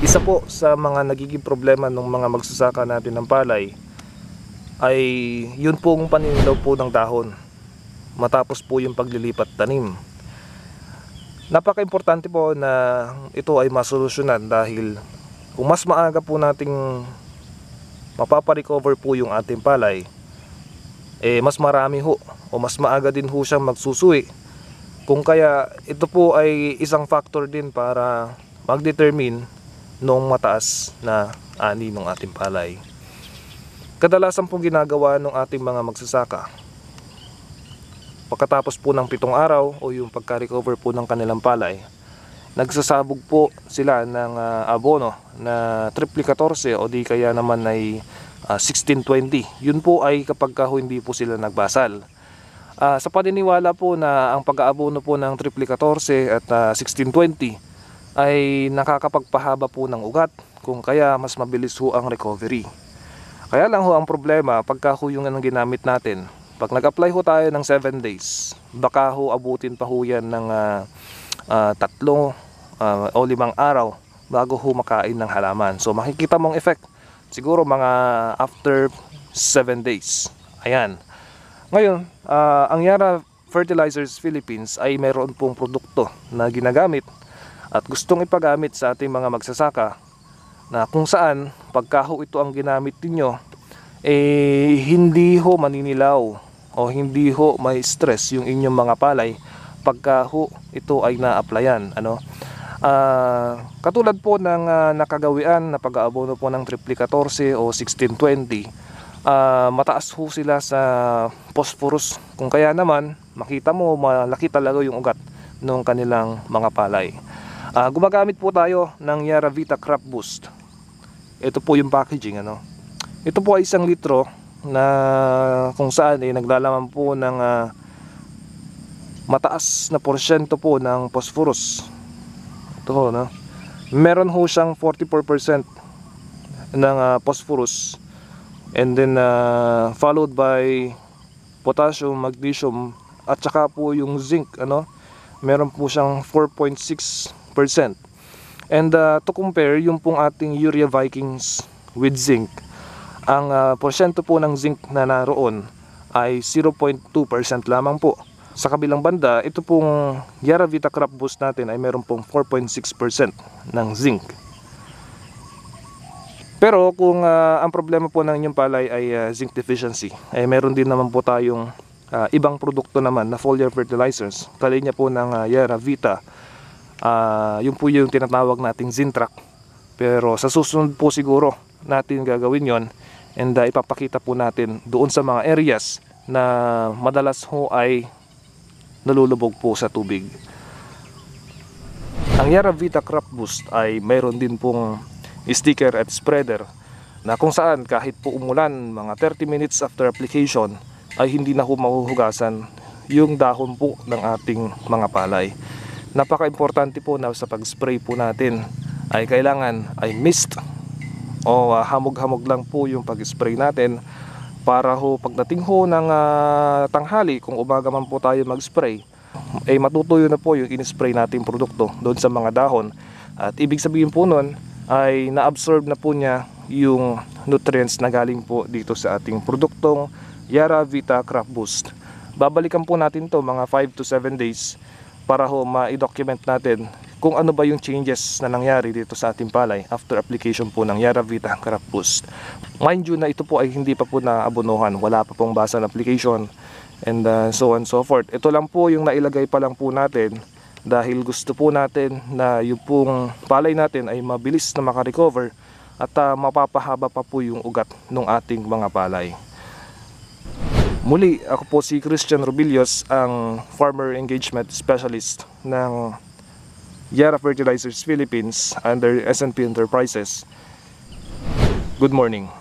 Isa po sa mga nagiging problema ng mga magsasaka natin ng palay ay yun pong paninilaw po ng dahon matapos po yung paglilipat tanim. Napaka-importante po na ito ay masolusyonan dahil kung mas maaga po nating mapaparecover po yung ating palay, eh mas marami ho o mas maaga din ho siyang magsusui. Kung kaya ito po ay isang factor din para mag-determine noong mataas na ani ng ating palay. Kadalasan pong ginagawa ng ating mga magsasaka. Pagkatapos po ng pitong araw o yung pagka-recover po ng kanilang palay, nagsasabog po sila ng uh, abono na triple 14 o di kaya naman ay uh, ah, 1620. Yun po ay kapag ka hindi po sila nagbasal. Uh, sa paniniwala po na ang pag-aabono po ng triple 14 at uh, 1620 ay nakakapagpahaba po ng ugat kung kaya mas mabilis ho ang recovery. Kaya lang ho ang problema pagka ho yung anong ginamit natin. Pag nag-apply ho tayo ng 7 days, baka ho abutin pa ho yan ng uh, ah, uh, ah, tatlong uh, ah, o limang araw bago ho makain ng halaman. So makikita mong effect siguro mga after 7 days. Ayan. Ngayon, uh, ang Yara Fertilizers Philippines ay meron pong produkto na ginagamit at gustong ipagamit sa ating mga magsasaka na kung saan pagkaho ito ang ginamit ninyo eh hindi ho maninilaw o hindi ho may stress yung inyong mga palay pagkaho ito ay na-applyan ano Uh, katulad po ng uh, nakagawian na pag-aabono po ng triple 14 o 1620 uh, ah, mataas ho sila sa phosphorus kung kaya naman makita mo malaki talaga yung ugat ng kanilang mga palay Uh, gumagamit po tayo ng Yaravita Crop Boost. Ito po yung packaging ano. Ito po ay isang litro na kung saan eh, naglalaman po ng uh, mataas na porsyento po ng phosphorus. Ito ho, no? Meron ho siyang 44% ng uh, phosphorus and then uh, followed by potassium, magnesium at saka po yung zinc ano meron po siyang 4.6 And uh, to compare, yung pong ating Urea Vikings with zinc, ang uh, porsyento po ng zinc na naroon ay 0.2% lamang po. Sa kabilang banda, ito pong Yaravita Crop Boost natin ay meron pong 4.6% ng zinc. Pero kung uh, ang problema po ng inyong palay ay uh, zinc deficiency, ay eh, meron din naman po tayong uh, ibang produkto naman na foliar fertilizers. Kali po ng uh, Yaravita uh, yun po yung tinatawag nating Zintrac pero sa susunod po siguro natin gagawin yon and uh, ipapakita po natin doon sa mga areas na madalas ho ay nalulubog po sa tubig ang Yara Vita Crop Boost ay mayroon din pong sticker at spreader na kung saan kahit po umulan mga 30 minutes after application ay hindi na po mahuhugasan yung dahon po ng ating mga palay napaka-importante po na sa pag-spray po natin ay kailangan ay mist o uh, hamog-hamog lang po yung pag-spray natin para ho pagdating ho ng uh, tanghali kung umaga man po tayo mag-spray ay eh, matutuyo na po yung in-spray natin produkto doon sa mga dahon at ibig sabihin po nun ay na-absorb na po niya yung nutrients na galing po dito sa ating produktong Yara Vita Crop Boost babalikan po natin to mga 5 to 7 days para ho ma-document natin kung ano ba yung changes na nangyari dito sa ating palay after application po ng Yaravita Crop Boost. Mind you na ito po ay hindi pa po naabunuhan. wala pa pong basa ng application and uh, so on and so forth. Ito lang po yung nailagay pa lang po natin dahil gusto po natin na yung pong palay natin ay mabilis na makarecover at uh, mapapahaba pa po yung ugat ng ating mga palay. Muli, ako po si Christian Rubilios, ang Farmer Engagement Specialist ng Yara Fertilizers Philippines under S&P Enterprises. Good morning.